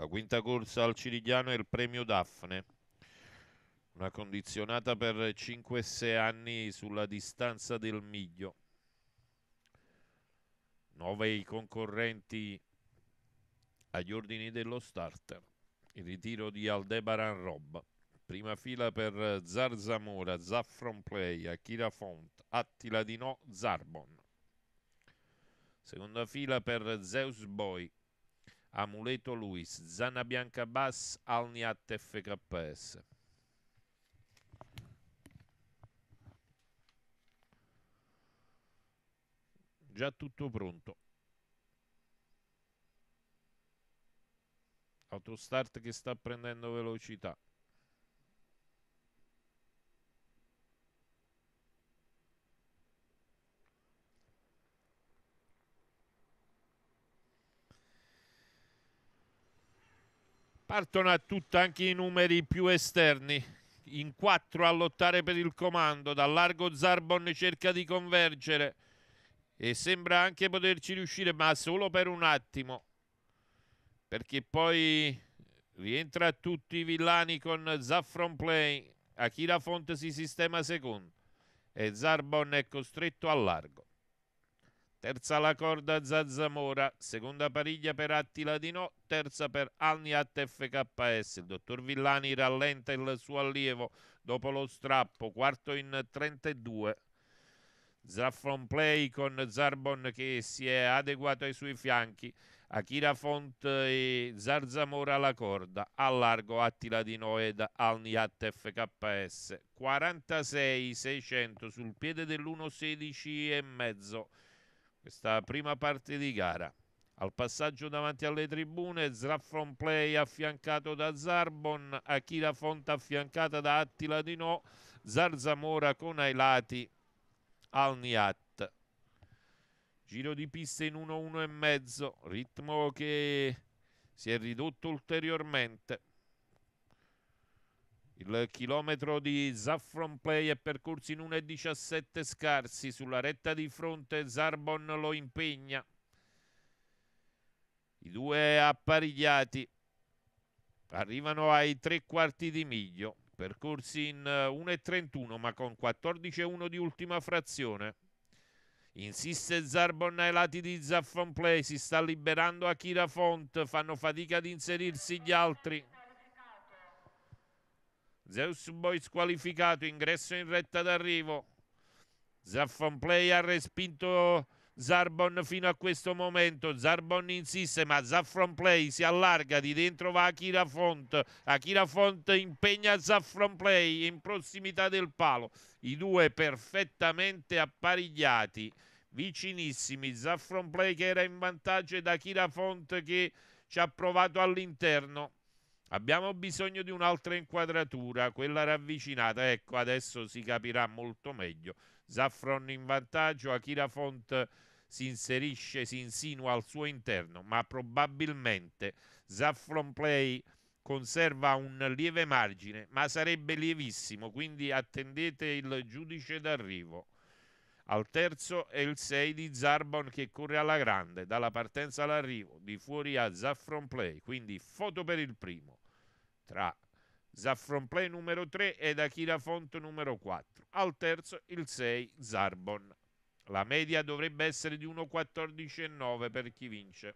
La quinta corsa al Cirigliano è il premio Daphne, una condizionata per 5-6 anni sulla distanza del miglio. 9 i concorrenti agli ordini dello starter. Il ritiro di Aldebaran Rob. Prima fila per Zarzamora, Zaffron Play, Akira Font, Attila Di No, Zarbon. Seconda fila per Zeus Boy, Amuleto Luis, Zanna Bianca Bass, Alniat FKS. Già tutto pronto. Autostart che sta prendendo velocità. Partono a tutta anche i numeri più esterni, in quattro a lottare per il comando, dal largo Zarbon cerca di convergere e sembra anche poterci riuscire, ma solo per un attimo, perché poi rientra a tutti i Villani con Zaffron Play, Akira Fonte si sistema secondo e Zarbon è costretto al largo terza la corda Zazzamora, seconda pariglia per Attila Di No, terza per Alniat FKS. Il dottor Villani rallenta il suo allievo dopo lo strappo, quarto in 32. Zaffron Play con Zarbon che si è adeguato ai suoi fianchi. Akira Font e Zarzamora alla corda, al largo Attila di Noeda al Niat FKS, 46-600 sul piede dell'1,16 e mezzo, questa prima parte di gara. Al passaggio davanti alle tribune, Zraffron Play affiancato da Zarbon, Akira Fonta affiancata da Attila Dino, Zarzamora con Ailati al Niat. Giro di pista in 1-1 e mezzo, ritmo che si è ridotto ulteriormente. Il chilometro di Zaffron Play è percorso in 1,17 scarsi. Sulla retta di fronte Zarbon lo impegna. I due apparigliati arrivano ai tre quarti di miglio. Percorsi in 1,31 eh, ma con 14,1 di ultima frazione. Insiste Zarbon ai lati di Zaffron Play. Si sta liberando Akira Font. Fanno fatica ad inserirsi gli altri. Zeus Boy squalificato, ingresso in retta d'arrivo. Zaffon Play ha respinto Zarbon fino a questo momento. Zarbon insiste, ma Zaffron Play si allarga. Di dentro va Akira Font. Akira Font impegna Zaffron Play in prossimità del palo. I due perfettamente apparigliati, vicinissimi. Zaffron Play che era in vantaggio ed Akira Font che ci ha provato all'interno. Abbiamo bisogno di un'altra inquadratura, quella ravvicinata. Ecco, adesso si capirà molto meglio. Zaffron in vantaggio, Akira Font si inserisce, si insinua al suo interno, ma probabilmente Zaffron Play conserva un lieve margine, ma sarebbe lievissimo, quindi attendete il giudice d'arrivo. Al terzo è il 6 di Zarbon che corre alla grande, dalla partenza all'arrivo, di fuori a Zaffron Play, quindi foto per il primo tra Zaffronplay numero 3 ed Akira Font numero 4. Al terzo il 6 Zarbon. La media dovrebbe essere di 1,14,9 per chi vince.